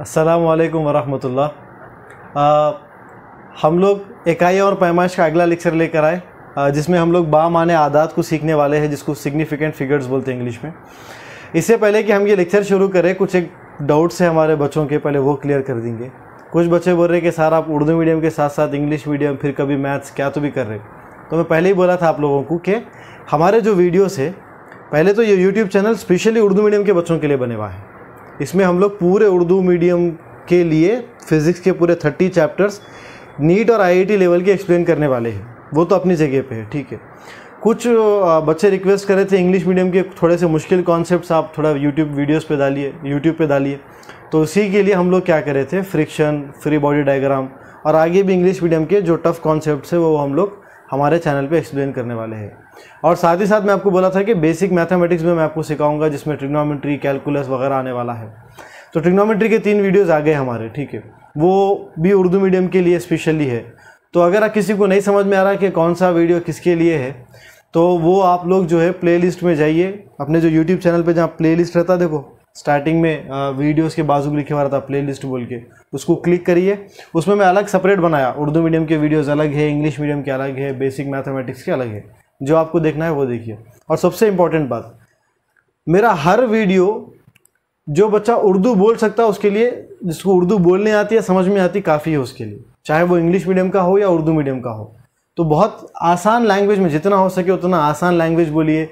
असलकम वरहमतुल्ला uh, हम लोग इकाई और पैमाइश का अगला लेक्चर लेकर आए uh, जिसमें हम लोग बा माने आदात को सीखने वाले हैं जिसको सिग्निफिकेंट फिगर्स बोलते हैं इंग्लिश में इससे पहले कि हम ये लेक्चर शुरू करें कुछ एक डाउट्स है हमारे बच्चों के पहले वो क्लियर कर देंगे कुछ बच्चे बोल रहे हैं कि सर आप उर्दू मीडियम के साथ साथ इंग्लिश मीडियम फिर कभी मैथ्स क्या तो भी कर रहे तो मैं पहले ही बोला था आप लोगों को कि हमारे जो वीडियोस है पहले तो ये YouTube channel specially Urdu medium के बच्चों के लिए बने हुआ है इसमें हम लोग पूरे उर्दू मीडियम के लिए फिज़िक्स के पूरे थर्टी चैप्टर्स नीट और आईआईटी लेवल के एक्सप्लेन करने वाले हैं वो तो अपनी जगह पे है ठीक है कुछ बच्चे रिक्वेस्ट कर रहे थे इंग्लिश मीडियम के थोड़े से मुश्किल कॉन्सेप्ट्स आप थोड़ा यूट्यूब वीडियोस पे डालिए यूट्यूब पे डालिए तो उसी के लिए हम लोग क्या कर रहे थे फ्रिक्शन फ्री बॉडी डायग्राम और आगे भी इंग्लिश मीडियम के जो टफ़ कॉन्सेप्ट है वो हम लोग हमारे चैनल पर एक्सप्लेन करने वाले हैं और साथ ही साथ मैं आपको बोला था कि बेसिक मैथमेटिक्स में मैं आपको सिखाऊंगा जिसमें ट्रिग्नोमेट्री कैलकुलस वगैरह आने वाला है तो ट्रिग्नोमेट्री के तीन वीडियोज़ आ गए हमारे ठीक है वो भी उर्दू मीडियम के लिए स्पेशली है तो अगर आप किसी को नहीं समझ में आ रहा कि कौन सा वीडियो किसके लिए है तो वो आप लोग जो है प्ले में जाइए अपने जो यूट्यूब चैनल पर जहाँ प्ले रहता है देखो स्टार्टिंग में वीडियोस के बाजू लिखे हुआ प्ले लिस्ट बोल के उसको क्लिक करिए उसमें मैं अलग सेपरेट बनाया उर्दू मीडियम के वीडियोस अलग है इंग्लिश मीडियम के अलग है बेसिक मैथमेटिक्स के अलग है जो आपको देखना है वो देखिए और सबसे इम्पॉर्टेंट बात मेरा हर वीडियो जो बच्चा उर्दू बोल सकता है उसके लिए जिसको उर्दू बोलने आती है समझ में आती काफ़ी है उसके लिए चाहे वो इंग्लिश मीडियम का हो या उर्दू मीडियम का हो तो बहुत आसान लैंग्वेज में जितना हो सके उतना आसान लैंग्वेज बोलिए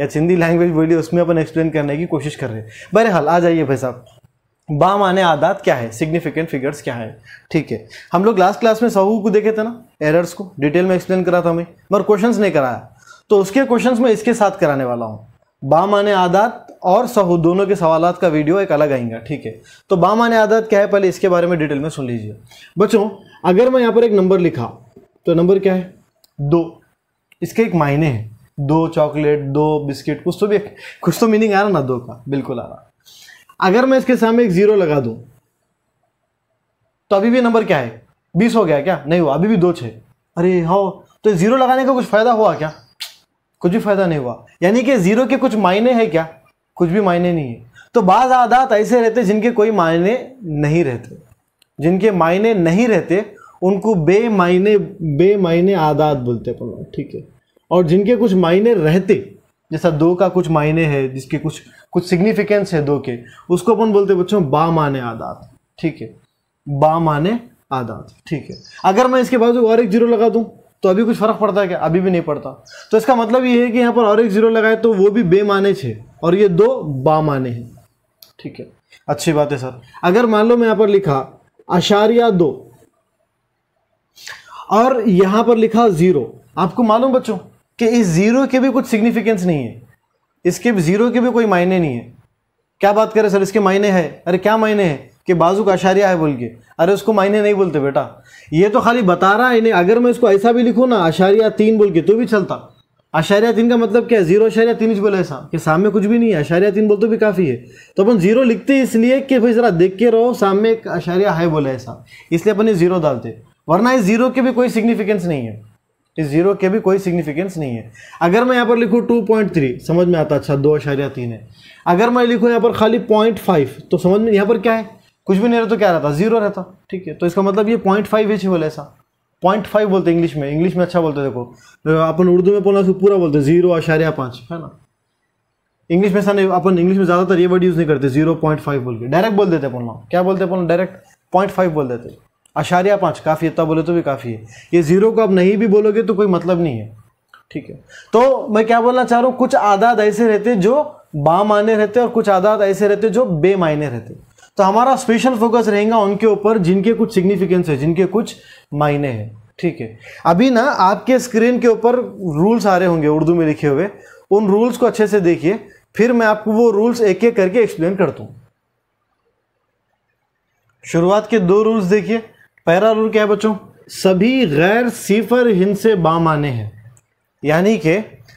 या सिंधी लैंग्वेज बोलिए उसमें अपन एक्सप्लेन करने की कोशिश कर रहे हैं बहरहाल आ जाइए भाई साहब बा माने आदात क्या है सिग्निफिकेंट फिगर्स क्या है ठीक है हम लोग लास्ट क्लास में सहू को देखे थे ना एरर्स को डिटेल में एक्सप्लेन करा था हमें मगर क्वेश्चंस नहीं कराया तो उसके क्वेश्चंस में इसके साथ कराने वाला हूँ बामाने आदात और सहू दोनों के सवाल का वीडियो एक अलग आएंगे ठीक है तो बामाने आदात क्या है पहले इसके बारे में डिटेल में सुन लीजिए बच्चों अगर मैं यहाँ पर एक नंबर लिखा तो नंबर क्या है दो इसके एक मायने हैं दो चॉकलेट दो बिस्किट कुछ तो भी कुछ तो मीनिंग आ रहा ना दो का बिल्कुल आ रहा अगर मैं इसके सामने एक जीरो लगा दूं तो अभी भी नंबर क्या है बीस हो गया क्या नहीं हुआ अभी भी दो छे अरे हाँ तो जीरो लगाने का कुछ फायदा हुआ क्या कुछ भी फायदा नहीं हुआ यानी कि जीरो के कुछ मायने है क्या कुछ भी मायने नहीं है तो बाज़ आदात ऐसे रहते जिनके कोई मायने नहीं रहते जिनके मायने नहीं रहते उनको बे मायने आदात बोलते अपन लोग ठीक है और जिनके कुछ मायने रहते जैसा दो का कुछ मायने है जिसके कुछ कुछ सिग्निफिकेंस है दो के उसको अपन बोलते बच्चों बा माने आदात ठीक है बा माने आदात ठीक है अगर मैं इसके बाद और एक जीरो लगा दूँ तो अभी कुछ फ़र्क पड़ता है क्या अभी भी नहीं पड़ता तो इसका मतलब ये है कि यहाँ पर और एक ज़ीरो लगाए तो वो भी बेमाने छे और ये दो बामाने हैं ठीक है अच्छी बात है सर अगर मान लो मैं यहाँ पर लिखा अशारिया दो और यहाँ पर लिखा ज़ीरो आपको मालूम बच्चों कि इस ज़ीरो के भी कुछ सिग्निफिकेंस नहीं है इसके ज़ीरो के भी कोई मायने नहीं है क्या बात करें सर इसके मायने है अरे क्या मायने हैं कि बाजू का अशारिया है बोल के अरे उसको मायने नहीं बोलते बेटा ये तो खाली बता रहा है इन्हें अगर मैं इसको ऐसा भी लिखूँ ना अशारिया तीन बोल के तो भी चलता अशारिया तीन का मतलब क्या है जीरो अशारिया तीन बोले ऐसा कि सामने कुछ भी नहीं है अशारिया तीन बोल तो भी काफ़ी है तो अपन जीरो लिखते हैं इसलिए कि भाई ज़रा देख के रहो सामने एक अशारिया है बोले ऐसा इसलिए अपन ये जीरो डालते वरना इस जीरो के भी कोई सिग्निफिकेंस नहीं है इस जीरो के भी कोई सिग्निफिकेंस नहीं है अगर मैं यहाँ पर लिखूँ टू पॉइंट थ्री समझ में आता अच्छा दो अशारिया तीन है अगर मैं लिखूँ यहाँ पर खाली पॉइंट फाइव तो समझ में यहाँ पर क्या है कुछ भी नहीं रहता तो क्या रहता जीरो रहता ठीक है तो इसका मतलब ये पॉइंट फाइव एच बोले ऐसा पॉइंट फाइव बोलते इंग्लिश में इंग्लिश में अच्छा बोलते देखो अपन उर्दू में बोलना तो पूरा बोलते जीरो आशारिया पाँच है ना इंग्लिश में नहीं अपन इंग्लिश में ज़्यादातर ये वर्ड यूज़ नहीं करते जीरो पॉइंट फाइव बोल के डायरेक्ट बोल देते बोलना क्या बोलते बोलना डायरेक्ट पॉइंट फाइव बोल देते आशारिया पाँच काफ़ी इतना बोले तो भी काफ़ी है ये जीरो को अब नहीं भी बोलोगे तो कोई मतलब नहीं है ठीक है तो मैं क्या बोलना चाह रहा हूँ कुछ आदात ऐसे रहते जो बा मायने रहते और कुछ आदात ऐसे रहते जो बे मायने रहते तो हमारा स्पेशल फोकस रहेगा उनके ऊपर जिनके कुछ सिग्निफिकेंस है जिनके कुछ मायने हैं ठीक है अभी ना आपके स्क्रीन के ऊपर रूल्स आ रहे होंगे उर्दू में लिखे हुए उन रूल्स को अच्छे से देखिए फिर मैं आपको वो रूल्स एक एक करके एक्सप्लेन कर दूँ शुरुआत के दो रूल्स देखिए पहला रूल क्या है बच्चों सभी गैर सिफर हिंद से बामाने हैं यानी कि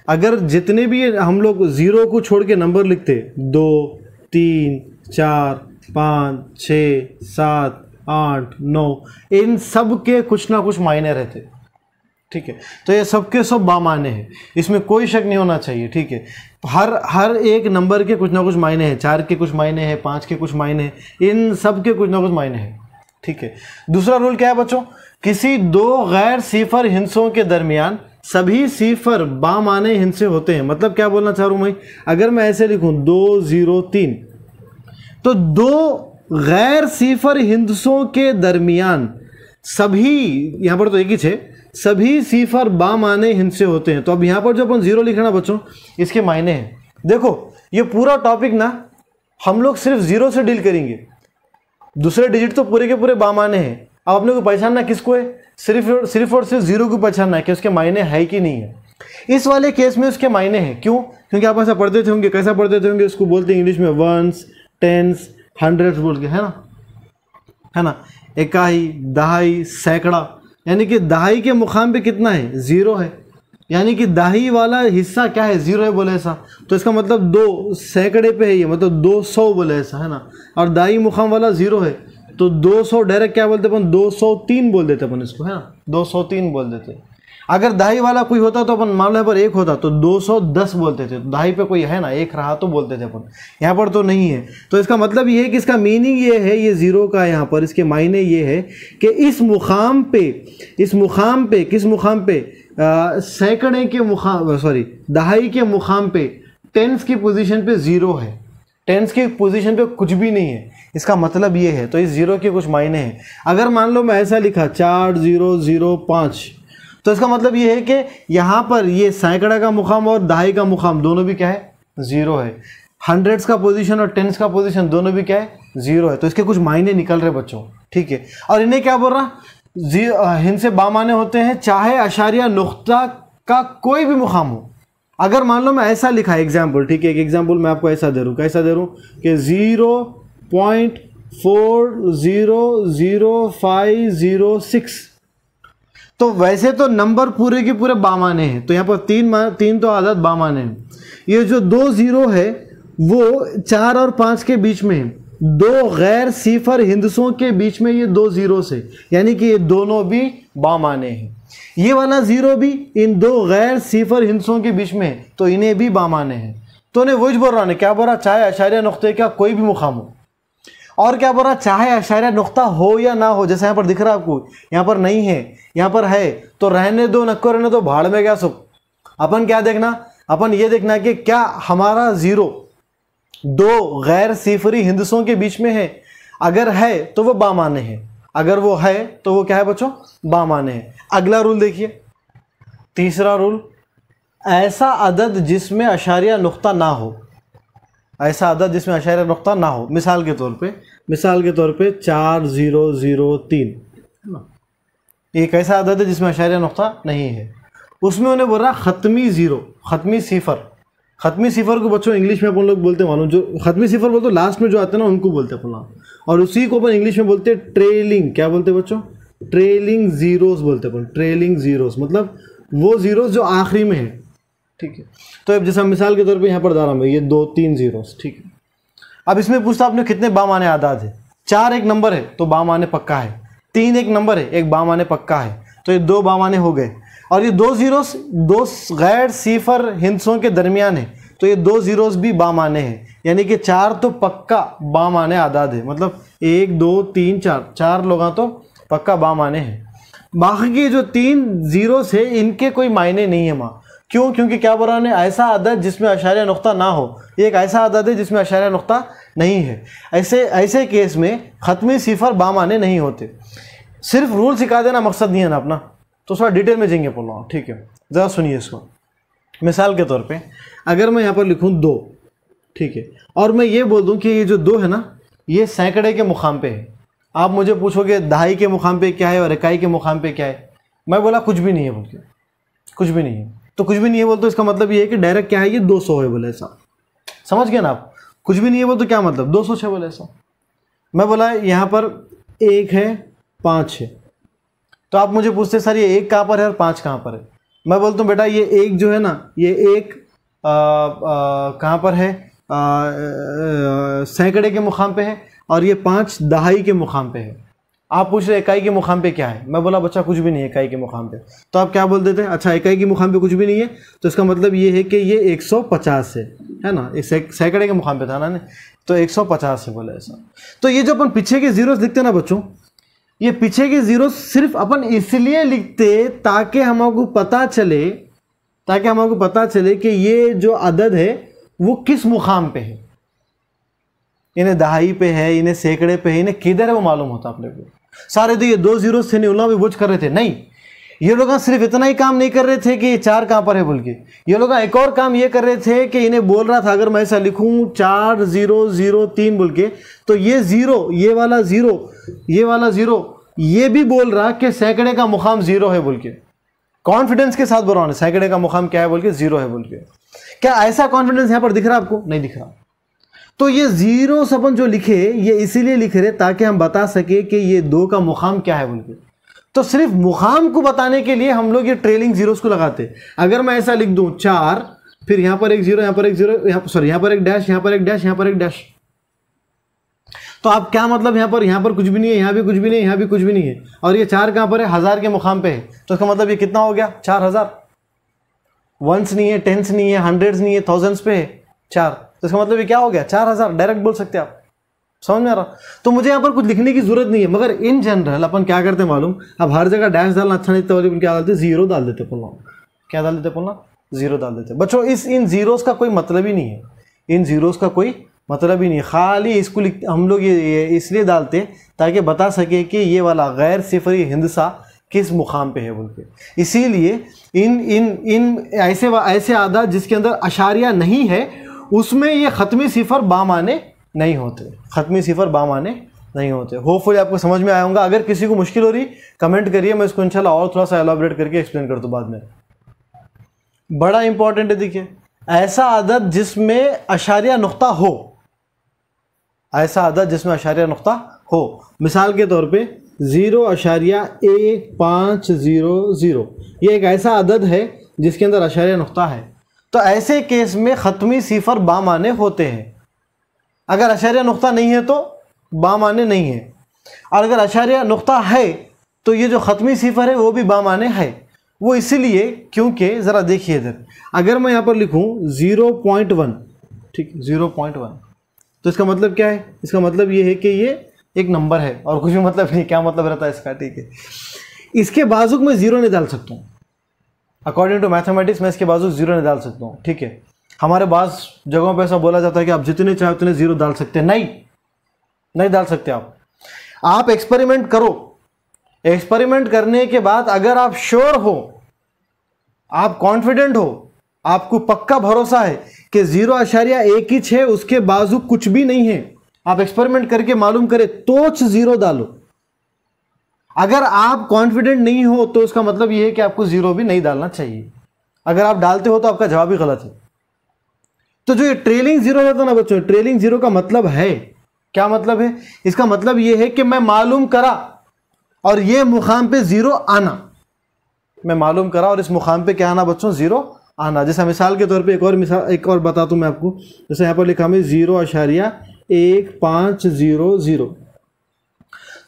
अगर जितने भी हम लोग ज़ीरो को छोड़ के नंबर लिखते दो तीन चार पाँच छ सात आठ नौ इन सब के कुछ ना कुछ मायने रहते ठीक है तो ये सब के सब बामाने हैं इसमें कोई शक नहीं होना चाहिए ठीक है हर हर एक नंबर के कुछ ना कुछ मायने हैं चार के कुछ मायने हैं पाँच के कुछ मायने हैं इन सब के कुछ ना कुछ मायने हैं ठीक है दूसरा रूल क्या है बच्चों किसी दो गैर सिफर हिंसों के दरमियान सभी सिफर बामाने हिंसे होते हैं मतलब क्या बोलना चाह रहा हूँ मैं अगर मैं ऐसे लिखूँ दो ज़ीरो तीन तो दो गैर सिफर हिंदसों के दरमियान सभी यहाँ पर तो एक ही छे सभी सिफर बा हिंसे होते हैं तो अब यहाँ पर जो अपन जीरो लिख रहे बच्चों इसके मायने हैं देखो ये पूरा टॉपिक ना हम लोग सिर्फ जीरो से डील करेंगे दूसरे डिजिट तो पूरे के पूरे बामाने हैं अब अपने को पहचानना किसको है सिर्फ सिर्फ और सिर्फ जीरो को पहचानना है कि उसके मायने है कि नहीं है इस वाले केस में उसके मायने हैं क्यों क्योंकि आप ऐसा पढ़ते थे होंगे कैसा पढ़ते थे होंगे उसको बोलते हैं इंग्लिश में वंस टेंस हंड्रेड्स बोल के है ना है ना इकाई दहाई सैकड़ा यानी कि दहाई के मुकाम पे कितना है ज़ीरो है यानी कि दहाई वाला हिस्सा क्या है ज़ीरो है बोले ऐसा तो इसका मतलब दो सैकड़े पे है ये मतलब दो सौ बोले ऐसा है ना और दहाई मुकाम वाला ज़ीरो है तो दो सौ डायरेक्ट क्या बोलते अपन दो सौ तीन बोल देते अपन इसको है ना दो सौ तीन बोल देते अगर दहाई वाला कोई होता तो अपन मामले पर एक होता तो 210 बोलते थे तो दहाई पे कोई है ना एक रहा तो बोलते थे अपन यहाँ पर तो नहीं है तो इसका मतलब ये है कि इसका मीनिंग ये है ये ज़ीरो का यहाँ पर इसके मायने ये है कि इस मुकाम पे इस मुकाम पे किस मुकाम पे सैकड़े के मुकाम सॉरी दहाई के मुकाम पे टेंस की पोजीशन पे ज़ीरो है टेंस की पोजीशन पे कुछ भी नहीं है इसका मतलब ये है तो इस ज़ीरो के कुछ मायने हैं अगर मान लो मैं ऐसा लिखा चार ज़ीरो ज़ीरो पाँच तो इसका मतलब ये है कि यहाँ पर ये सैकड़ा का मुकाम और दहाई का मुकाम दोनों भी क्या है ज़ीरो है हंड्रेड्स का पोजीशन और टेंस का पोजीशन दोनों भी क्या है ज़ीरो है तो इसके कुछ मायने निकल रहे बच्चों ठीक है और इन्हें क्या बोल रहा इनसे बामाने होते हैं चाहे अशारिया नुकता का कोई भी मुकाम हो अगर मान लो मैं ऐसा लिखा है एग्जाम्पल ठीक है एक एग्जाम्पल मैं आपको ऐसा दे रूँ कैसा दे रूँ कि zero point four zero zero five zero six तो वैसे तो नंबर पूरे के पूरे बामाने हैं तो यहाँ पर तीन तीन तो आज़ाद बामाने हैं ये जो दो ज़ीरो है वो चार और पाँच के बीच में है दो गैर सिफर हिंदसों के बीच में ये दो ज़ीरो से यानी कि ये दोनों भी बामाने हैं ये वाला ज़ीरो भी इन दो गैर सिफर हिंदसों के बीच में है तो इन्हें भी बामाने हैं तो उन्हें वही बोल रहा ने क्या बोल रहा चाहे आशार्य नुक़े का कोई भी मुकाम हो और क्या बोल रहा चाहे अशारा नुकता हो या ना हो जैसे यहाँ पर दिख रहा है आपको यहाँ पर नहीं है यहाँ पर है तो रहने दो नक्को रहने दो भाड़ में क्या सुख अपन क्या देखना अपन ये देखना कि क्या हमारा ज़ीरो दो गैर सिफरी हिंदसों के बीच में है अगर है तो वो बामाने हैं अगर वो है तो वो क्या है बच्चों बामाने है अगला रूल देखिए तीसरा रूल ऐसा अदद जिसमें अशारिया नुकता ना हो ऐसा अदद जिसमें अशार नुकता ना हो मिसाल के तौर पे मिसाल के तौर पे चार ज़ीरो ज़ीरो तीन है ना एक ऐसा अदद है जिसमें अशार नुकता नहीं है उसमें उन्हें बोल रहा ख़त्मी ज़ीरो ख़त्मी सिफर ख़त्मी सिफर को बच्चों इंग्लिश में अपन लोग बोलते हैं मालूम जो ख़त्मी सिफर बोलते तो लास्ट में जो आते हैं ना उनको बोलते हैं अपना और उसी को अपन इंग्लिश में बोलते हैं ट्रेलिंग क्या बोलते हैं बच्चों ट्रेलिंग ज़ीरोज़ बोलते हैं अपन ट्रेलिंग ज़ीरोज़ मतलब वो ज़ीरोज़ जो आखिरी में है ठीक है तो अब जैसा मिसाल के तौर पे यहाँ पर रहा हूँ ये दो तीन जीरो ठीक है अब इसमें पूछता आपने कितने बाम आने आदाद है चार एक नंबर है तो बाम आने पक्का है तीन एक नंबर है एक बाम आने पक्का है तो ये दो बाम आने हो गए और ये दो जीरो दो गैर सिफर हिंसों के दरमियान है तो ये दो जीरोस भी बाम आने हैं यानी कि चार तो पक्का बाम आने आदाद है मतलब एक दो तीन चार चार लोग तो पक्का बाम आने हैं बाकी जो तीन जीरोस है इनके कोई मायने नहीं है माँ क्यों क्योंकि क्या बोला उन्होंने ऐसा आदत जिसमें अशार्य नुक़ा ना हो ये एक ऐसा आदत है जिसमें आशार्य नुक़ा नहीं है ऐसे ऐसे केस में ख़त्मी सिफर बामाने नहीं होते सिर्फ रूल सिखा देना मकसद नहीं है ना अपना तो थोड़ा डिटेल में जाएंगे बोल रहा हूँ ठीक है ज़रा सुनिए इसको मिसाल के तौर पर अगर मैं यहाँ पर लिखूँ दो ठीक है और मैं ये बोल दूँ कि ये जो दो है ना ये सैकड़े के मुकाम पर है आप मुझे पूछोगे दहाई के मुकाम पर क्या है और इकाई के मुकाम पर क्या है मैं बोला कुछ भी नहीं है बोल के कुछ भी नहीं है तो कुछ भी नहीं है बोल तो इसका मतलब ये है कि डायरेक्ट क्या है ये सौ है बोले ऐसा समझ गए ना आप कुछ भी नहीं है बोल तो क्या मतलब सौ छः बोले ऐसा मैं बोला यहाँ पर एक है पाँच है तो आप मुझे पूछते सर ये एक कहाँ पर है और पाँच कहाँ पर है मैं बोलता हूँ बेटा ये एक जो है ना ये एक कहाँ पर है सैकड़े के मुकाम पे है और ये पाँच दहाई के मुकाम पे है आप पूछ रहे इकाई के मुकाम पे क्या है मैं बोला बच्चा कुछ भी नहीं है इकाई के मुकाम पे तो आप क्या बोल देते हैं अच्छा इकाई के मुकाम पे कुछ भी नहीं है तो इसका मतलब ये है कि ये 150 है है ना एक सैकड़े के मुकाम पे था ना ने? तो 150 है बोला ऐसा तो ये जो अपन पीछे के जीरोस लिखते हैं ना बच्चों ये पीछे के जीरो सिर्फ अपन इसलिए लिखते ताकि हमको पता चले ताकि हमको पता चले कि ये जो अदद है वो किस मुकाम पे है इन्हें दहाई पे है इन्हें सैकड़े पे है इन्हें किधर है वो मालूम होता अपने को सारे तो ये दो जीरो से न्यूला भी बुझ कर रहे थे नहीं ये लोग सिर्फ इतना ही काम नहीं कर रहे थे कि ये चार कहाँ पर है बोल के ये लोग एक और काम ये कर रहे थे कि इन्हें बोल रहा था अगर मैं ऐसा लिखूँ चार जीरो जीरो तीन बोल के तो ये जीरो ये वाला जीरो ये वाला जीरो ये भी बोल रहा कि सैकड़े का मुकाम जीरो है बोल के कॉन्फिडेंस के साथ बोल रहा हूँ सैकड़े का मुकाम क्या है बोल के जीरो है बोल के क्या ऐसा कॉन्फिडेंस यहाँ पर दिख रहा आपको नहीं दिख रहा तो ये ज़ीरो सबन जो लिखे ये इसीलिए लिख रहे ताकि हम बता सके कि ये दो का मुकाम क्या है उनके तो सिर्फ मुकाम को बताने के लिए हम लोग ये ट्रेलिंग जीरोस को लगाते अगर मैं ऐसा लिख दूं चार फिर यहां पर एक जीरो यहां पर एक जीरो सॉरी यहां पर एक डैश यहां पर एक डैश यहां पर एक डैश तो आप क्या मतलब यहां पर यहां पर कुछ भी नहीं है यहां भी कुछ भी नहीं है यहां भी कुछ भी नहीं है और ये चार कहां पर है हज़ार के मुकाम पे है तो इसका मतलब ये कितना हो गया चार हज़ार वंस नहीं है टेंस नहीं है हंड्रेड्स नहीं है थाउजेंड्स पे है चार तो इसका मतलब ये क्या हो गया चार हज़ार डायरेक्ट बोल सकते आप समझ में आ रहा तो मुझे यहाँ पर कुछ लिखने की जरूरत नहीं है मगर इन जनरल अपन क्या करते हैं मालूम अब हर जगह डैश डालना अच्छा नहीं तो क्या डालते जीरो डाल देते बोलना क्या डाल देते बोलना जीरो डाल देते बच्चों इस इन जीरोस का कोई मतलब ही नहीं है इन जीरोस का कोई मतलब ही नहीं खाली इसको हम लोग ये, ये इसलिए डालते ताकि बता सके कि ये वाला गैर सिफरी हिंदसा किस मुकाम पे है बोल के इसीलिए इन इन इन ऐसे ऐसे आदा जिसके अंदर अशारिया नहीं है उसमें ये ख़त्मी सिफर बाम आने नहीं होते ख़त्मी सिफर बाम आने नहीं होते होपफुली आपको समझ में आया होगा अगर किसी को मुश्किल हो रही कमेंट करिए मैं इसको इनशाला और थोड़ा सा एलाबरेट करके एक्सप्लेन कर दूँ बाद में बड़ा इंपॉर्टेंट है देखिए ऐसा आदत जिसमें अशारिया नुक़ा हो ऐसा आदत जिसमें अशारिया नुक्ता हो मिसाल के तौर पे ज़ीरो अशारिया एक पाँच ज़ीरो ज़ीरो ये एक ऐसा आदत है जिसके अंदर अशारिया नुक्ता है तो ऐसे केस में ख़त्मी सिफर बामाने होते हैं अगर अशार्य नुक्ता नहीं है तो बामाने नहीं है और अगर अशार्य नुक्ता है तो ये जो ख़त्मी सिफर है वो भी बामाने है वो इसीलिए क्योंकि ज़रा देखिए इधर अगर मैं यहाँ पर लिखूँ ज़ीरो पॉइंट वन ठीक ज़ीरो पॉइंट वन तो इसका मतलब क्या है इसका मतलब ये है कि ये एक नंबर है और कुछ भी मतलब नहीं क्या मतलब रहता है इसका ठीक है इसके बाजुक में ज़ीरो नहीं डाल सकता हूँ अकॉर्डिंग टू मैथमेटिक्स मैं इसके बाजू जीरो नहीं डाल सकता हूँ ठीक है हमारे पास जगहों पर ऐसा बोला जाता है कि आप जितने चाहे उतने जीरो डाल सकते हैं नहीं नहीं डाल सकते आप आप एक्सपेरिमेंट करो एक्सपेरिमेंट करने के बाद अगर आप श्योर हो आप कॉन्फिडेंट हो आपको पक्का भरोसा है कि जीरो आशारिया एक ही छः उसके बाजू कुछ भी नहीं है आप एक्सपेरिमेंट करके मालूम करें तो जीरो डालो अगर आप कॉन्फिडेंट नहीं हो तो इसका मतलब यह है कि आपको ज़ीरो भी नहीं डालना चाहिए अगर आप डालते हो तो आपका जवाब ही गलत है तो जो ये ट्रेलिंग ज़ीरो रहता है ना बच्चों ट्रेलिंग ज़ीरो का मतलब है क्या मतलब है इसका मतलब यह है कि मैं मालूम करा और ये मुकाम पे ज़ीरो आना मैं मालूम करा और इस मुकाम पे क्या आना बच्चों ज़ीरो आना जैसे मिसाल के तौर पे एक और मिसाल एक और बता दूँ मैं आपको जैसे यहाँ पर लिखा मैं ज़ीरो अशारिया एक पाँच ज़ीरो ज़ीरो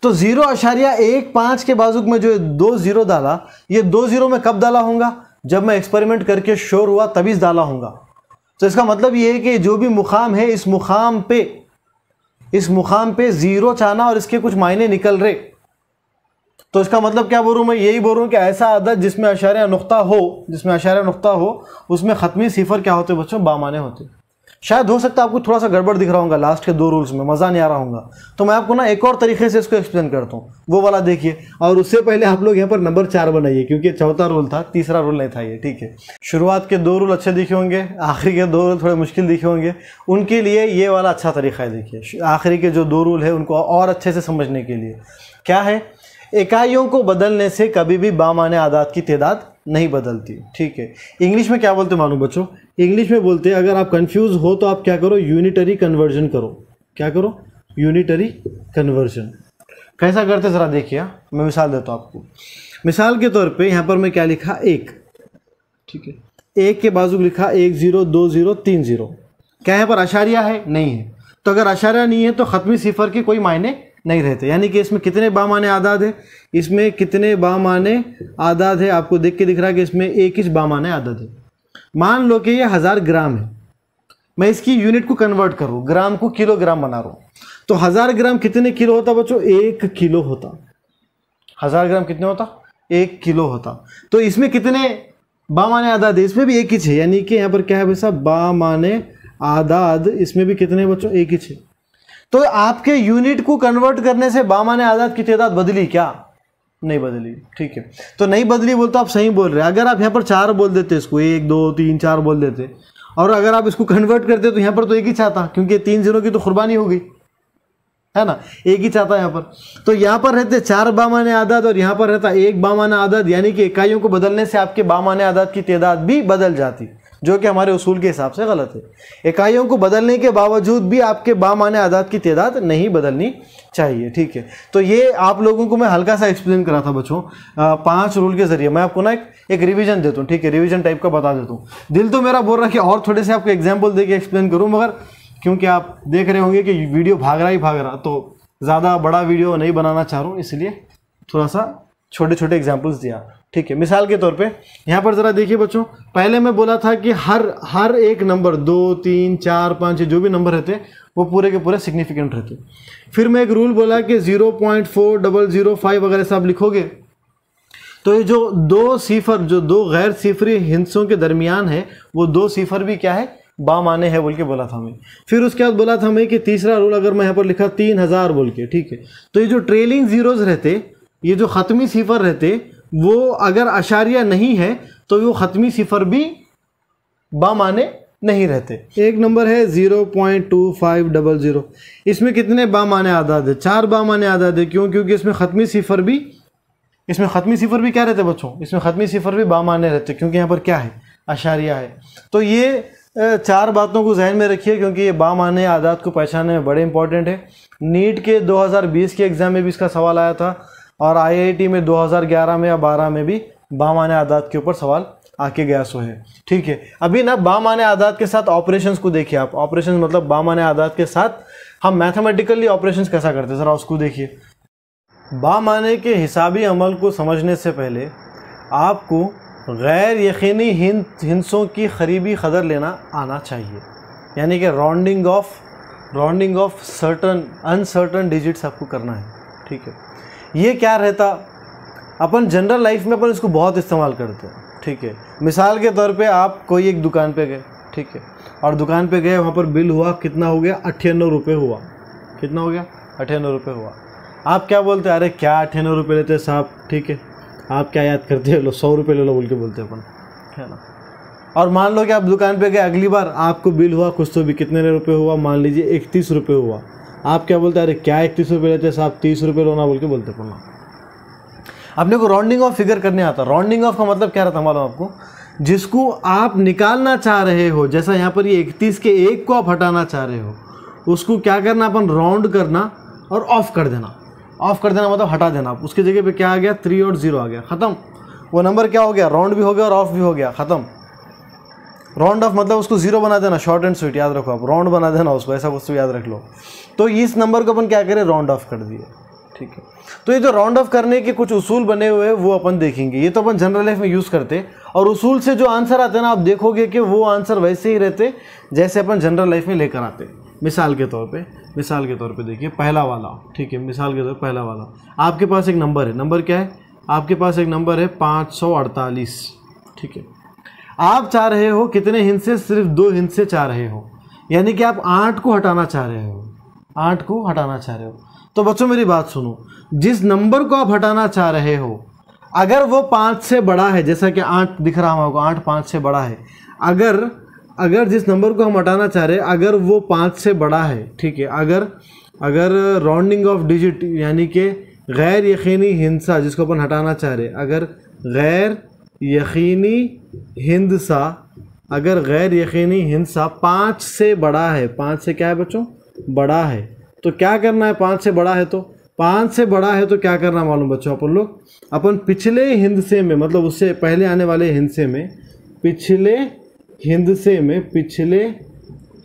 तो जीरो आशारिया एक पाँच के बाजुक में जो दो जीरो डाला ये दो जीरो में कब डाला होगा जब मैं एक्सपेरिमेंट करके श्योर हुआ तभी डाला होगा तो इसका मतलब ये है कि जो भी मुकाम है इस मुकाम पे इस मुकाम पे ज़ीरो चाना और इसके कुछ मायने निकल रहे तो इसका मतलब क्या बोलूँ मैं यही बोलूँ कि ऐसा आदत जिसमें अशारा नुकता हो जिसमें अशारा नुकता हो उसमें ख़त्मी सिफर क्या होते बच्चों बामाने होते शायद हो सकता है आपको थोड़ा सा गड़बड़ दिख रहा होगा लास्ट के दो रूल्स में मज़ा नहीं आ रहा होगा तो मैं आपको ना एक और तरीके से इसको एक्सप्लेन करता हूँ वो वाला देखिए और उससे पहले आप लोग यहाँ पर नंबर चार बनाइए क्योंकि चौथा रूल था तीसरा रूल नहीं था ये ठीक है शुरुआत के दो रूल अच्छे दिखे होंगे आखिरी के दो रूल थोड़े मुश्किल दिखे होंगे उनके लिए ये वाला अच्छा तरीका है देखिए आखिरी के जो दो रूल है उनको और अच्छे से समझने के लिए क्या है इकाइयों को बदलने से कभी भी बामाने आदात की तादाद नहीं बदलती ठीक है इंग्लिश में क्या बोलते हैं मालूम बच्चों इंग्लिश में बोलते हैं अगर आप कंफ्यूज हो तो आप क्या करो यूनिटरी कन्वर्जन करो क्या करो यूनिटरी कन्वर्जन कैसा करते ज़रा देखिए हाँ। मैं मिसाल देता हूँ आपको मिसाल के तौर पे यहाँ पर मैं क्या लिखा एक ठीक है एक के बाजू लिखा एक ज़ीरो दो ज़ीरो तीन ज़ीरो क्या यहाँ पर अशारिया है नहीं है तो अगर आशारिया नहीं है तो ख़त्मी सिफर के कोई मायने नहीं रहते यानी कि इसमें कितने बामाने आदाद है इसमें कितने बामाने आदाद है आपको देख के दिख रहा है कि इसमें इक्कीस बामाने आदाद है मान लो कि ये हज़ार ग्राम है मैं इसकी यूनिट को कन्वर्ट करूँ ग्राम को किलोग्राम बना रहा हूँ तो हज़ार ग्राम कितने किलो होता बच्चों एक किलो होता हज़ार ग्राम कितने होता एक किलो होता तो इसमें कितने बामाने आदाद है इसमें भी एक ही है यानी कि यहाँ पर क्या है भाई साहब बामाने आदाद इसमें भी कितने बच्चों एक ही है तो आपके यूनिट को कन्वर्ट करने से बामाने आज़ाद की तादाद बदली क्या नहीं बदली ठीक है तो नहीं बदली बोलते तो आप सही बोल रहे हैं अगर आप यहाँ पर चार बोल देते इसको एक दो तीन चार बोल देते और अगर आप इसको कन्वर्ट करते तो यहाँ पर तो एक ही चाहता क्योंकि तीन जीरो की तो कुर्बानी हो गई है ना एक ही चाहता यहाँ पर तो यहाँ पर रहते चार बामान आदाद और यहाँ पर रहता एक बामान आदाद यानी कि इकाइयों को बदलने से आपके बामान आदाद की तादाद भी बदल जाती जो कि हमारे उसूल के हिसाब से गलत है इकाइयों को बदलने के बावजूद भी आपके बामाने आदात की तदाद नहीं बदलनी चाहिए ठीक है तो ये आप लोगों को मैं हल्का सा एक्सप्लेन करा था बच्चों पांच रूल के जरिए मैं आपको ना एक एक रिवीजन देता हूँ ठीक है रिविजन टाइप का बता देता हूँ दिल तो मेरा बोल रहा है कि और थोड़े से आपको एग्जाम्पल दे के एक्सप्लेन करूँ मगर क्योंकि आप देख रहे होंगे कि वीडियो भाग रहा ही भाग रहा तो ज़्यादा बड़ा वीडियो नहीं बनाना चाह रहा हूँ इसलिए थोड़ा सा छोटे छोटे एग्जाम्पल्स दिया ठीक है मिसाल के तौर पे यहाँ पर ज़रा देखिए बच्चों पहले मैं बोला था कि हर हर एक नंबर दो तीन चार पाँच जो भी नंबर रहते वो पूरे के पूरे सिग्निफिकेंट रहते फिर मैं एक रूल बोला कि zero point four double zero five अगर ऐसा आप लिखोगे तो ये जो दो सिफर जो दो गैर सिफरी हिंसों के दरमियान है वो दो सिफर भी क्या है बामाने है बोल के बोला था हमें फिर उसके बाद बोला था हमें कि तीसरा रूल अगर मैं यहाँ पर लिखा तीन हज़ार बोल के ठीक है तो ये जो ट्रेलिंग ज़ीरोज़ रहते ये जो ख़त्मी सिफर रहते वो अगर अशारिया नहीं है तो वो ख़त्मी सिफर भी बामाने नहीं रहते एक नंबर है zero point two five double zero इसमें कितने बामाने आदाद है चार बामाने आदाद है क्यों क्योंकि इसमें ख़त्मी सिफर भी इसमें ख़त्मी सिफर भी क्या रहते बच्चों इसमें ख़त्मी सिफर भी बामाने रहते क्योंकि यहाँ पर क्या है अशारिया है तो ये चार बातों को जहन में रखिए क्योंकि ये बामाने आदात को पहचानने में बड़े इंपॉर्टेंट है नीट के 2020 के एग्ज़ाम में भी इसका सवाल आया था और आईआईटी में 2011 में या 12 में भी बामान आदात के ऊपर सवाल आके गया सो है ठीक है अभी ना बामान आदात के साथ ऑपरेशन को देखिए आप ऑपरेशन मतलब बामान आदात के साथ हम मैथमेटिकली ऑपरेशन कैसा करते हैं जरा उसको देखिए बा के हिसाबी अमल को समझने से पहले आपको गैर यकीनी हिंसों की ख़रीबी कदर लेना आना चाहिए यानी कि rounding off rounding off certain uncertain digits आपको करना है ठीक है ये क्या रहता अपन जनरल लाइफ में अपन इसको बहुत इस्तेमाल करते हैं ठीक है मिसाल के तौर पे आप कोई एक दुकान पे गए ठीक है और दुकान पे गए वहाँ पर बिल हुआ कितना हो गया अठानवे रुपये हुआ कितना हो गया अठानवे रुपये हुआ आप क्या बोलते हैं अरे क्या अठानवे रुपये लेते साहब ठीक है आप क्या याद करते हो लो सौ रुपये ले लो बोल के बोलते अपन है ना और मान लो कि आप दुकान पे गए अगली बार आपको बिल हुआ कुछ तो भी कितने रुपये हुआ मान लीजिए इकतीस रुपये हुआ आप क्या बोलते अरे क्या इकतीस रुपये लेते साहब तीस रुपये लोना बोल के बोलते पूर्ण अपने को राउंडिंग ऑफ फिगर करने आता राउंडिंग ऑफ का मतलब क्या रहता मालूम आपको जिसको आप निकालना चाह रहे हो जैसा यहाँ पर ये इकतीस के एक को आप हटाना चाह रहे हो उसको क्या करना अपन राउंड करना और ऑफ कर देना ऑफ कर देना मतलब हटा देना उसकी जगह पे क्या आ गया थ्री और जीरो आ गया ख़त्म वो नंबर क्या हो गया राउंड भी हो गया और ऑफ भी हो गया ख़त्म राउंड ऑफ मतलब उसको जीरो बना देना शॉर्ट एंड स्वीट याद रखो आप राउंड बना देना उसको ऐसा कुछ याद रख लो तो इस नंबर को अपन क्या करें राउंड ऑफ कर दिए ठीक है तो ये जो राउंड ऑफ करने के कुछ उसूल बने हुए हैं वो अपन देखेंगे ये तो अपन जनरल लाइफ में यूज़ करते और उसूल से जो आंसर आते हैं ना आप देखोगे कि वो आंसर वैसे ही रहते जैसे अपन जनरल लाइफ में लेकर आते मिसाल के तौर पर मिसाल के तौर पर देखिए पहला वाला ठीक है मिसाल के तौर पर पहला वाला आपके पास एक नंबर है नंबर क्या है आपके पास एक नंबर है पाँच ठीक है आप चाह रहे हो कितने हिंद से सिर्फ दो हिंद से चाह रहे हो यानी कि आप आठ को हटाना चाह रहे हो आठ को हटाना चाह रहे हो तो बच्चों मेरी बात सुनो जिस नंबर को आप हटाना चाह रहे हो अगर वो पाँच से बड़ा है जैसा कि आठ दिख रहा हूँ आठ पाँच से बड़ा है अगर अगर जिस नंबर को हम हटाना चाह रहे हैं अगर वो पाँच से बड़ा है ठीक है अगर अगर राउंडिंग ऑफ डिजिट यानी कि गैर यकीनी हिंसा जिसको अपन हटाना चाह रहे अगर गैर यकीनी हिंदसा अगर गैर यकीनी हिंदसा पाँच से बड़ा है पाँच से क्या है बच्चों बड़ा है तो क्या करना है पाँच से बड़ा है तो पाँच से बड़ा है तो क्या करना मालूम बच्चों अपन लोग अपन पिछले हिंदसे में मतलब उससे पहले आने वाले हिंदसे में पिछले हिंदसे में पिछले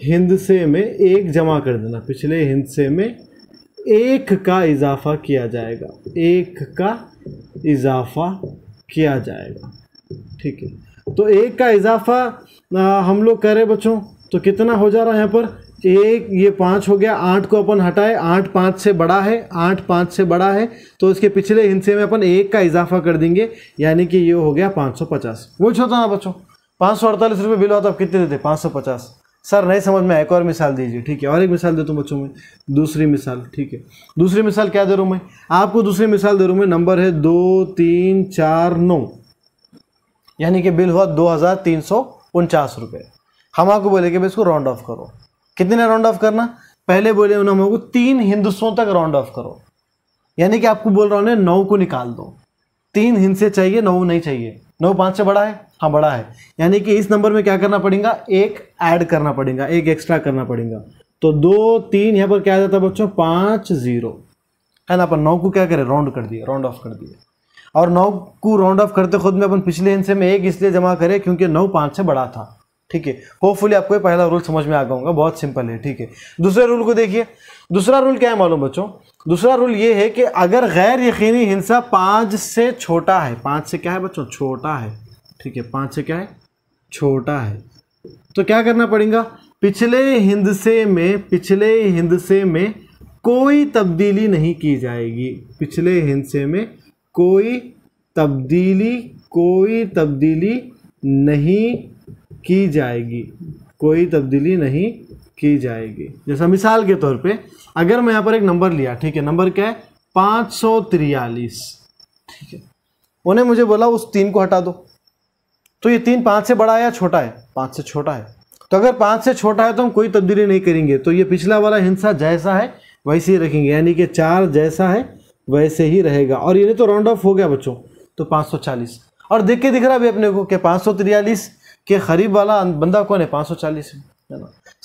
हिंदसे में एक जमा कर देना पिछले हिंदसे में एक का इजाफा किया जाएगा एक का इजाफा किया जाएगा ठीक है तो एक का इजाफा हम लोग करें बच्चों तो कितना हो जा रहा है यहाँ पर एक ये पाँच हो गया आठ को अपन हटाए आठ पाँच से बड़ा है आठ पाँच से बड़ा है तो इसके पिछले हिस्से में अपन एक का इजाफा कर देंगे यानी कि ये हो गया पाँच सौ पचास वो छोटा ना बच्चों पाँच सौ अड़तालीस रुपये बिल हुआ तो आप कितने देते पाँच सौ पचास सर नहीं समझ में एक और मिसाल दीजिए ठीक है और एक मिसाल देता हूँ बच्चों में दूसरी मिसाल ठीक है दूसरी मिसाल क्या दे रहा हूँ मैं आपको दूसरी मिसाल दे रहा हूँ मैं नंबर है दो तीन चार नौ यानी कि बिल हुआ दो हज़ार तीन सौ उनचास रुपये हम आपको बोले कि भाई इसको राउंड ऑफ करो कितने राउंड ऑफ करना पहले बोले उन्होंने हमको तीन हिंदसों तक राउंड ऑफ करो यानी कि आपको बोल रहा हूँ नौ को निकाल दो तीन हिंद से चाहिए नौ नहीं चाहिए नौ पाँच से बड़ा है हाँ बड़ा है यानी कि इस नंबर में क्या करना पड़ेगा एक ऐड करना पड़ेगा एक एक्स्ट्रा करना पड़ेगा तो दो तीन यहाँ पर क्या आ जाता है बच्चों पाँच जीरो है ना पर नौ को क्या करें राउंड कर दिए राउंड ऑफ कर दिए और नौ को राउंड ऑफ करते खुद में अपन पिछले हिस्से में एक इसलिए जमा करें क्योंकि नौ पाँच से बड़ा था ठीक है होपफुली आपको ये पहला रूल समझ में आ गया होगा बहुत सिंपल है ठीक है दूसरे रूल को देखिए दूसरा रूल क्या है मालूम बच्चों दूसरा रूल ये है कि अगर गैर यकीनी हिंसा पाँच से छोटा है पाँच से क्या है बच्चों छोटा है ठीक है पाँच से क्या है छोटा है तो क्या करना पड़ेगा पिछले हिंदसे में पिछले हिंदसे में कोई तब्दीली नहीं की जाएगी पिछले हिंदसे में कोई तब्दीली कोई तब्दीली नहीं की जाएगी कोई तब्दीली नहीं की जाएगी जैसा मिसाल के तौर पे अगर मैं यहाँ पर एक नंबर लिया ठीक है नंबर क्या है पाँच सौ तिरयालीस ठीक है उन्हें मुझे बोला उस तीन को हटा दो तो ये तीन पाँच से बड़ा है या छोटा है पाँच से छोटा है तो अगर पाँच से छोटा है तो हम कोई तब्दीली नहीं करेंगे तो ये पिछला वाला हिंसा जैसा है वैसे ही रखेंगे यानी कि चार जैसा है वैसे ही रहेगा और ये तो राउंड ऑफ हो गया बच्चों तो 540 और देख के दिख रहा अभी अपने को कि पाँच के करीब वाला बंदा कौन है पाँच सौ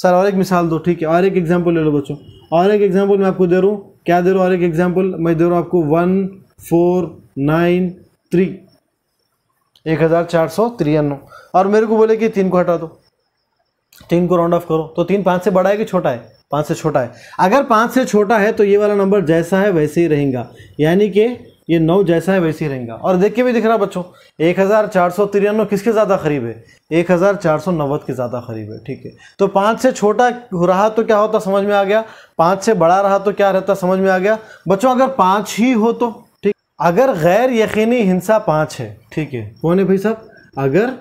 सर और एक मिसाल दो ठीक है और एक एग्जाम्पल ले लो बच्चों और एक एग्जाम्पल मैं आपको दे रहा हूँ क्या दे रहा हूँ और एक एग्जाम्पल मैं दे रहा हूँ आपको वन फोर नाइन थ्री एक हज़ार चार सौ तिरानवे और मेरे को बोले कि तीन को हटा दो तीन को राउंड ऑफ करो तो तीन पाँच से बड़ा है कि छोटा है पाँच से छोटा है अगर पाँच से छोटा है तो ये वाला नंबर जैसा है वैसे ही रहेगा यानी कि ये नौ जैसा है वैसे ही रहेगा और देख के भी दिख रहा बच्चों एक हज़ार चार सौ तिरानवे किसके ज़्यादा करीब है एक हज़ार चार सौ नब्बे के ज़्यादा करीब है ठीक है तो पाँच से छोटा रहा तो क्या होता समझ में आ गया पाँच से बड़ा रहा तो क्या रहता समझ में आ गया बच्चों अगर पाँच ही हो तो ठीक अगर गैर यकीनी हिंसा पाँच है ठीक है कौन है भाई साहब अगर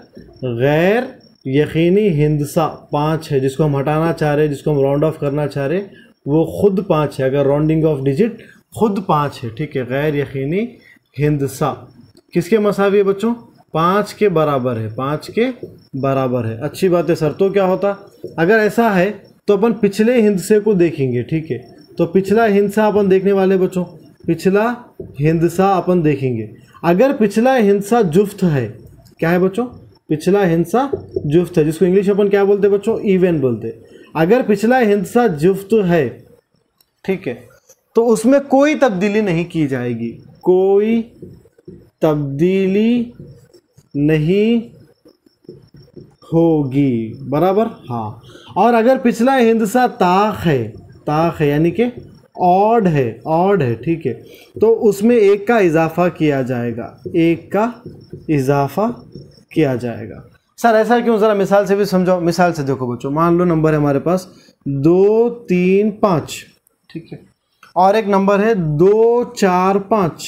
गैर यकीनी हिंदसा पाँच है जिसको हम हटाना चाह रहे जिसको हम राउंड ऑफ करना चाह रहे वो खुद पाँच है अगर राउंडिंग ऑफ डिजिट खुद पाँच है ठीक है गैर यकीनी हिंदसा किसके मसावी है बच्चों पाँच के बराबर है पाँच के बराबर है अच्छी बात है सर तो क्या होता अगर ऐसा है तो अपन पिछले हिंदसे को देखेंगे ठीक है तो पिछला हिंसा अपन देखने वाले बच्चों पिछला हिंदसा अपन देखेंगे अगर पिछला हिंसा जुफ्त है क्या है बच्चों पिछला हिंसा जुफ्त है जिसको इंग्लिश अपन क्या बोलते बच्चों इवेन बोलते अगर पिछला हिंसा जुफ्त है ठीक है तो उसमें कोई तब्दीली नहीं की जाएगी कोई तब्दीली नहीं होगी बराबर हाँ और अगर पिछला हिंसा ताक है ताक है यानी कि ऑड है ऑड है ठीक है तो उसमें एक का इजाफा किया जाएगा एक का इजाफा किया जाएगा सर ऐसा क्यों ज़रा मिसाल से भी समझाओ मिसाल से देखो बच्चों मान लो नंबर है हमारे पास दो तीन पाँच ठीक है और एक नंबर है दो चार पाँच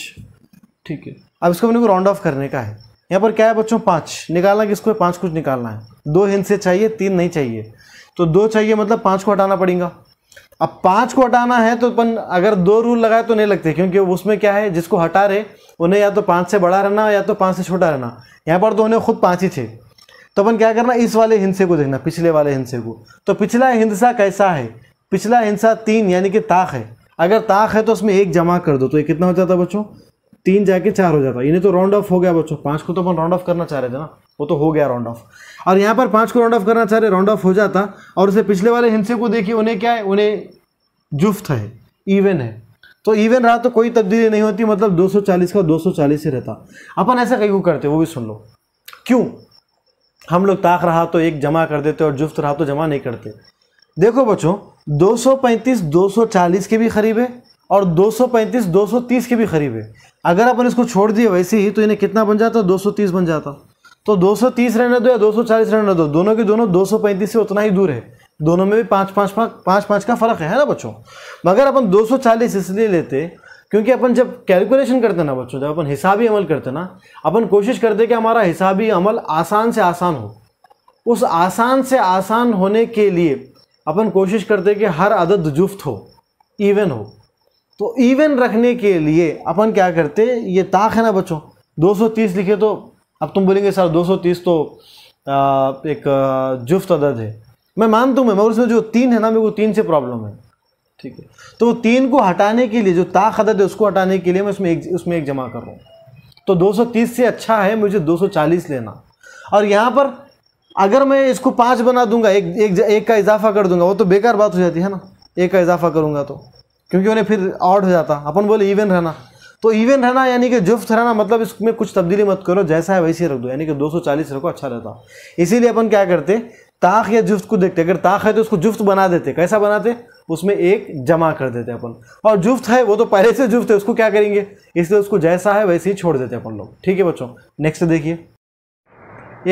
ठीक है अब इसको अपने को राउंड ऑफ करने का है यहाँ पर क्या है बच्चों पाँच निकालना किसको है पाँच कुछ निकालना है दो हिंद से चाहिए तीन नहीं चाहिए तो दो चाहिए मतलब पाँच को हटाना पड़ेगा अब पाँच को हटाना है तो अपन अगर दो रूल लगाए तो नहीं लगते क्योंकि उसमें क्या है जिसको हटा रहे उन्हें या तो पाँच से बड़ा रहना या तो पाँच से छोटा रहना यहाँ पर तो उन्हें खुद पाँच ही थे तो अपन क्या करना इस वाले हिंसे को देखना पिछले वाले हिंसे को तो पिछला हिंसा कैसा है पिछला हिंसा तीन यानी कि ताक है अगर ताक है तो उसमें एक जमा कर दो तो ये कितना हो जाता बच्चों तीन जाके चार हो जाता इन्हें तो राउंड ऑफ हो गया बच्चों पाँच को तो अपन राउंड ऑफ करना चाह रहे थे ना वो तो हो गया राउंड ऑफ और यहाँ पर पाँच को राउंड ऑफ करना चाह रहे राउंड ऑफ हो जाता और उसे पिछले वाले हिंसे को देखिए उन्हें क्या है उन्हें जुफ्त है इवन है तो इवन रहा तो कोई तब्दीली नहीं होती मतलब 240 का 240 ही रहता अपन ऐसा कहीं को करते वो भी सुन लो क्यों हम लोग ताक रहा तो एक जमा कर देते और जुफ्त रहा तो जमा नहीं करते देखो बच्चों 235 240 के भी करीब है और 235 230 के भी करीब है अगर अपन इसको छोड़ दिए वैसे ही तो इन्हें कितना बन जाता 230 बन जाता तो 230 रहने दो या 240 रहने दो दोनों के दोनों 235 से उतना ही दूर है दोनों में भी पाँच पाँच पाँच पाँच पाँच का फ़र्क है ना बच्चों मगर अपन 240 इसलिए लेते क्योंकि अपन जब कैलकुलेशन करते ना बच्चों जब अपन हिसाबी अमल करते ना अपन कोशिश करते कि हमारा हिसाबी अमल आसान से आसान हो उस आसान से आसान होने के लिए अपन कोशिश करते कि हर अदद जुफ्त हो इवन हो तो इवन रखने के लिए अपन क्या करते ये ताक है ना बच्चों 230 लिखे तो अब तुम बोलेंगे सर 230 तो आ, एक जुफ्त अदद है मैं मानता हूँ मैं मगर उसमें जो तीन है ना मेरे को तीन से प्रॉब्लम है ठीक है तो वो तीन को हटाने के लिए जो ताक हदत है उसको हटाने के लिए मैं उसमें एक उसमें एक जमा कर रहा हूँ तो 230 से अच्छा है मुझे 240 लेना और यहाँ पर अगर मैं इसको पाँच बना दूंगा एक एक एक का इजाफा कर दूंगा वो तो बेकार बात हो जाती है ना एक का इजाफा करूँगा तो क्योंकि उन्हें फिर आउट हो जाता अपन बोले इवन रहना तो इवन रहना यानी कि जुफ्त रहना मतलब इसमें कुछ तब्दीली मत करो जैसा है वैसे रख दो यानी कि 240 रखो अच्छा रहता इसीलिए अपन क्या करते ताक या जुफ्त को देखते अगर ताक है तो उसको जुफ्त बना देते कैसा बनाते उसमें एक जमा कर देते अपन और जुफ्त है वो तो पहले से जुफ्त है उसको क्या करेंगे इसलिए उसको जैसा है वैसे ही छोड़ देते अपन लोग ठीक है बच्चों नेक्स्ट देखिए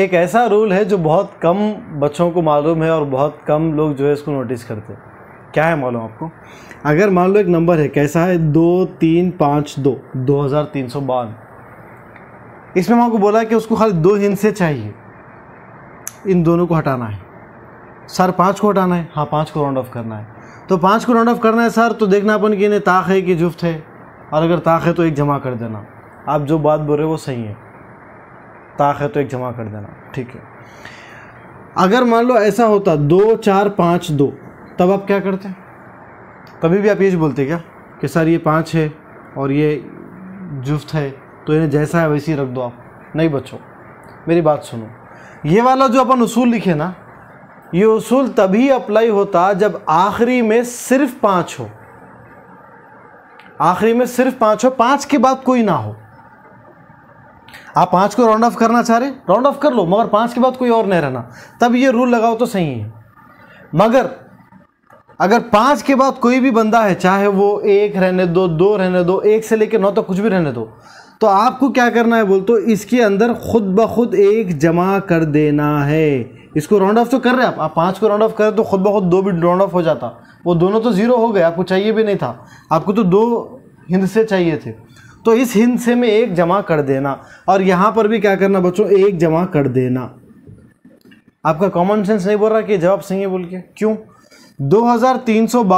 एक ऐसा रूल है जो बहुत कम बच्चों को मालूम है और बहुत कम लोग जो है इसको नोटिस करते क्या है मालूम आपको अगर मान लो एक नंबर है कैसा है दो तीन पाँच दो दो हज़ार तीन सौ बावन इसमें हमको बोला कि उसको खाली दो हिंसे चाहिए इन दोनों को हटाना है सर पाँच को हटाना है हाँ पाँच को राउंड ऑफ करना है तो पाँच को राउंड ऑफ करना है सर तो देखना अपन कि इन्हें ताक है कि जुफ्त है और अगर ताक है तो एक जमा कर देना आप जो बात बोल रहे हो वो सही है ताक है तो एक जमा कर देना ठीक है अगर मान लो ऐसा होता दो चार पाँच दो तब आप क्या करते कभी भी आप ये बोलते क्या कि सर ये पाँच है और ये जुफ्त है तो इन्हें जैसा है वैसे ही रख दो आप नहीं बच्चों मेरी बात सुनो ये वाला जो अपन उसूल लिखे ना ये उसूल तभी अप्लाई होता जब आखिरी में सिर्फ पाँच हो आखिरी में सिर्फ पाँच हो पाँच के बाद कोई ना हो आप पाँच को राउंड ऑफ करना चाह रहे राउंड ऑफ कर लो मगर पाँच के बाद कोई और नहीं रहना तब ये रूल लगाओ तो सही है मगर अगर पाँच के बाद कोई भी बंदा है चाहे वो एक रहने दो दो रहने दो एक से लेकर नौ तक तो कुछ भी रहने दो तो आपको क्या करना है बोल तो इसके अंदर खुद ब खुद एक जमा कर देना है इसको राउंड ऑफ तो कर रहे हैं आप आप पाँच को राउंड ऑफ करें तो खुद ब खुद दो भी राउंड ऑफ हो जाता वो दोनों तो ज़ीरो हो गए आपको चाहिए भी नहीं था आपको तो दो हिंद से चाहिए थे तो इस हिंद से में एक जमा कर देना और यहाँ पर भी क्या करना बच्चों एक जमा कर देना आपका कॉमन सेंस नहीं बोल रहा कि जवाब सही है बोल के क्यों दो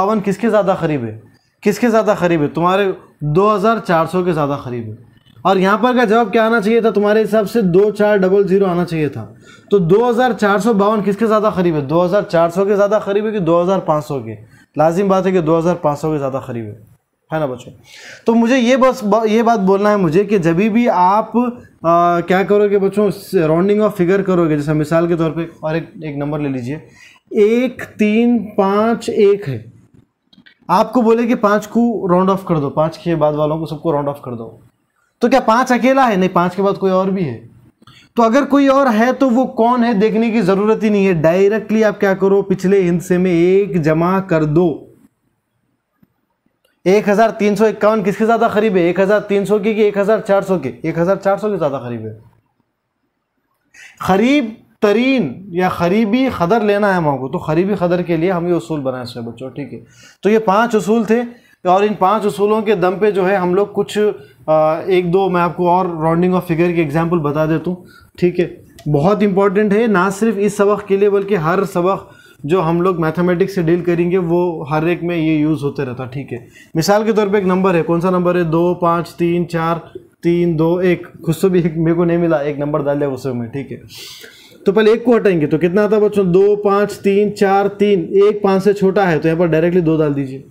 किसके ज़्यादा करीब है किसके ज़्यादा करीब है तुम्हारे सौ के ज़्यादा करीब है और यहाँ पर का जवाब क्या आना चाहिए था तुम्हारे हिसाब से दो चार डबल जीरो आना चाहिए था तो दो हज़ार चार सौ बावन किसके ज़्यादा करीब है दो हज़ार चार सौ के ज़्यादा करीब है कि दो हज़ार पाँच सौ के लाजिम बात है कि दो हज़ार पाँच सौ के ज़्यादा करीब है है ना बच्चों तो मुझे ये बस ये बात बोलना है मुझे कि जब भी आप आ, क्या करोगे बच्चों राउंडिंग ऑफ फिगर करोगे जैसे मिसाल के तौर पर और एक एक नंबर ले लीजिए एक तीन पाँच एक है आपको बोले कि पाँच को राउंड ऑफ कर दो पाँच के बाद वालों को सबको राउंड ऑफ कर दो तो क्या पांच अकेला है नहीं पांच के बाद कोई और भी है तो अगर कोई और है तो वो कौन है देखने की ज़रूरत ही नहीं है डायरेक्टली आप क्या करो पिछले हिंसे में एक जमा कर दो एक हज़ार तीन सौ इक्यावन किसके ज़्यादा करीब है एक हज़ार तीन सौ की कि एक हज़ार चार सौ के एक हज़ार चार सौ के ज़्यादा करीब है खरीब तरीन या खरीबी खदर लेना है हमको तो खरीबी खदर के लिए हम ये उसूल बनाए इसमें बच्चों ठीक है तो ये पांच उसूल थे और इन पांच उसूलों के दम पे जो है हम लोग कुछ एक दो मैं आपको और राउंडिंग ऑफ फिगर के एग्जाम्पल बता देता हूँ ठीक है बहुत इंपॉर्टेंट है ना सिर्फ इस सबक के लिए बल्कि हर सबक जो हम लोग मैथमेटिक्स से डील करेंगे वो हर एक में ये यूज़ होते रहता ठीक है मिसाल के तौर पे एक नंबर है कौन सा नंबर है दो पाँच तीन चार तीन दो एक खुद से भी एक मेरे को नहीं मिला एक नंबर डाल दिया उसमें ठीक है तो पहले एक को हटाएंगे तो कितना आता बच्चों दो पाँच तीन चार तीन एक पाँच से छोटा है तो यहाँ पर डायरेक्टली दो डाल दीजिए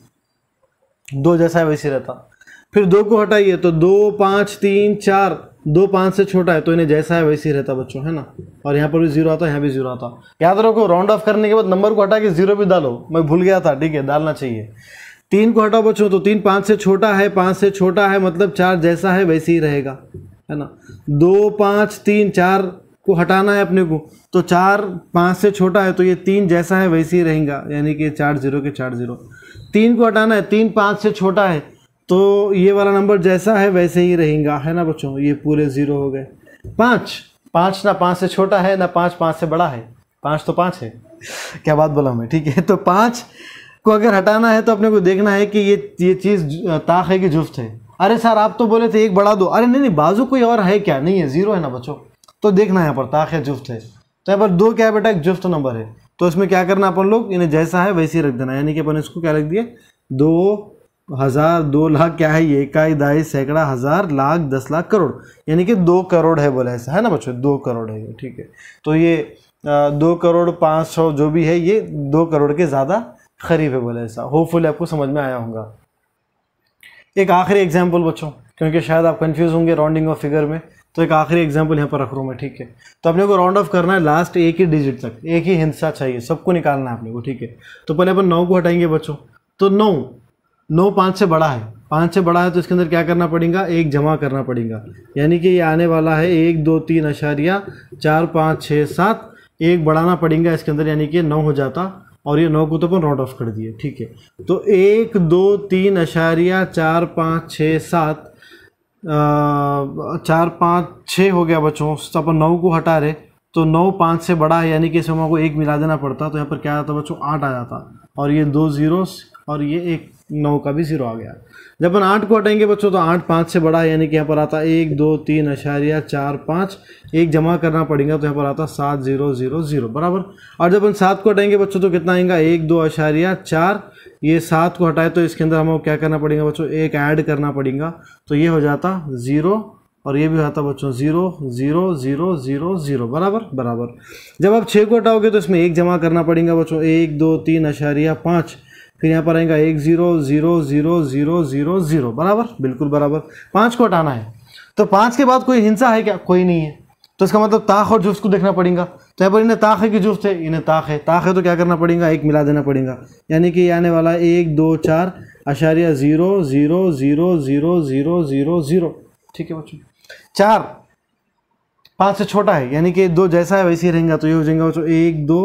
दो जैसा है वैसे रहता फिर दो को हटाइए तो दो पाँच तीन चार दो पाँच से छोटा है तो इन्हें जैसा है वैसे ही रहता बच्चों है ना और यहाँ पर भी जीरो आता है यहाँ भी जीरो आता याद रखो राउंड ऑफ करने के बाद नंबर को हटा के जीरो भी डालो मैं भूल गया था ठीक है डालना चाहिए तीन को हटाओ बच्चों तो तीन पाँच से छोटा है पाँच से छोटा है मतलब चार जैसा है वैसे ही रहेगा है ना दो पाँच तीन चार को हटाना है अपने को तो चार पाँच से छोटा है तो ये तीन जैसा है वैसे ही रहेगा यानी कि चार जीरो के चार जीरो तीन को हटाना है तीन पाँच से छोटा है तो ये वाला नंबर जैसा है वैसे ही रहेगा है ना बच्चों ये पूरे ज़ीरो हो गए पाँच पाँच ना पाँच से छोटा है ना पाँच पाँच से बड़ा है पाँच तो पाँच है क्या बात बोला मैं ठीक है तो पाँच को अगर हटाना है तो अपने को देखना है कि ये ये चीज़ ताक है कि जुफ्त है अरे सर आप तो बोले थे एक बड़ा दो अरे नहीं नहीं बाजू कोई और है क्या नहीं है ज़ीरो है ना बच्चों तो देखना है यहाँ पर ताक है जुफ्त है तो यहाँ पर दो क्या है बेटा एक जुफ्त नंबर है तो इसमें क्या करना अपन लोग इन्हें जैसा है वैसे ही रख देना यानी कि अपन इसको क्या रख दिए दो हज़ार दो लाख क्या है ये इकाई दाई सैकड़ा हज़ार लाख दस लाख करोड़ यानी कि दो करोड़ है बोला ऐसा है ना बच्चों दो करोड़ है ठीक है तो ये दो करोड़ पाँच सौ जो भी है ये दो करोड़ के ज़्यादा करीब है बोला ऐसा होपफुल आपको समझ में आया होगा एक आखिरी एग्जाम्पल बच्चों क्योंकि शायद आप कन्फ्यूज़ होंगे राउंडिंग ऑफ फिगर में तो एक आखिरी एग्जाम्पल यहाँ पर रख रहा हूँ मैं ठीक है तो अपने को राउंड ऑफ करना है लास्ट एक ही डिजिट तक एक ही हिंसा चाहिए सबको निकालना है अपने को ठीक है तो पहले अपन नौ को हटाएंगे बच्चों तो नौ नौ पाँच से बड़ा है पाँच से बड़ा है तो इसके अंदर क्या करना पड़ेगा एक जमा करना पड़ेगा यानी कि ये आने वाला है एक दो तीन अशारिया चार पाँच छः सात एक बढ़ाना पड़ेगा इसके अंदर यानी कि नौ हो जाता और ये नौ को तो अपन नोट ऑफ कर दिए ठीक है तो एक दो तीन अशारिया चार पाँच छः सात चार पाँच छः हो गया बच्चों तो अपन नौ को हटा रहे तो नौ पाँच से बड़ा है यानी कि इसमें को एक मिला देना पड़ता तो यहाँ पर क्या आता बच्चों आठ आ जाता और ये दो ज़ीरोस और ये एक नौ का भी जीरो आ गया जब हम आठ को हटेंगे बच्चों तो आठ पाँच से बड़ा है यानी कि यहाँ पर आता एक दो तीन अशारिया चार पाँच एक जमा करना पड़ेगा तो यहाँ पर आता सात जीरो जीरो जीरो बराबर और जब हम सात को हटाएंगे बच्चों तो कितना आएगा एक दो अशारिया चार ये सात को हटाए तो इसके अंदर हम क्या करना पड़ेगा बच्चों एक ऐड करना पड़ेगा तो ये हो जाता ज़ीरो और ये भी होता बच्चों zero zero zero zero zero बराबर बराबर जब आप छः को हटाओगे तो इसमें एक जमा करना पड़ेगा बच्चों एक दो तीन अशारिया पाँच फिर यहाँ पर आएगा एक zero zero zero zero zero zero बराबर बिल्कुल बराबर पाँच को हटाना है तो पाँच के बाद कोई हिंसा है क्या कोई नहीं है तो इसका मतलब ताक और जुफ्स को देखना पड़ेगा तो यहाँ पर इन्हें ताक है कि जुफ्त है इन्हें ताक है ताक है तो क्या करना पड़ेगा एक मिला देना पड़ेगा यानी कि आने वाला एक दो चार अशारिया zero zero zero zero zero zero zero ठीक है बच्चों चार पाँच से छोटा है यानी कि दो जैसा है वैसे ही रहेंगे तो ये हो जाएगा बच्चों एक दो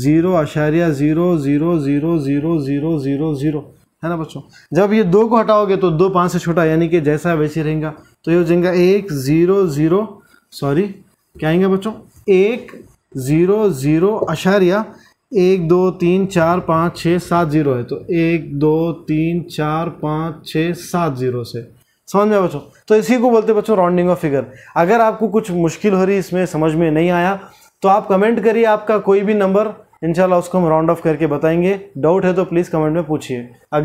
ज़ीरो आशारिया zero zero zero zero zero zero zero है ना बच्चों जब ये दो को हटाओगे तो दो पाँच से छोटा यानी कि जैसा वैसे रहेगा तो ये हो जाएगा एक ज़ीरो ज़ीरो सॉरी क्या आएंगे बच्चों एक ज़ीरो ज़ीरो अशारिया एक दो तीन चार पाँच छः सात ज़ीरो है तो एक दो तीन चार पाँच छः सात ज़ीरो से समझ में बच्चों तो इसी को बोलते बच्चों राउंडिंग ऑफ फिगर अगर आपको कुछ मुश्किल हो रही इसमें समझ में नहीं आया तो आप कमेंट करिए आपका कोई भी नंबर इंशाल्लाह उसको हम राउंड ऑफ करके बताएंगे डाउट है तो प्लीज़ कमेंट में पूछिए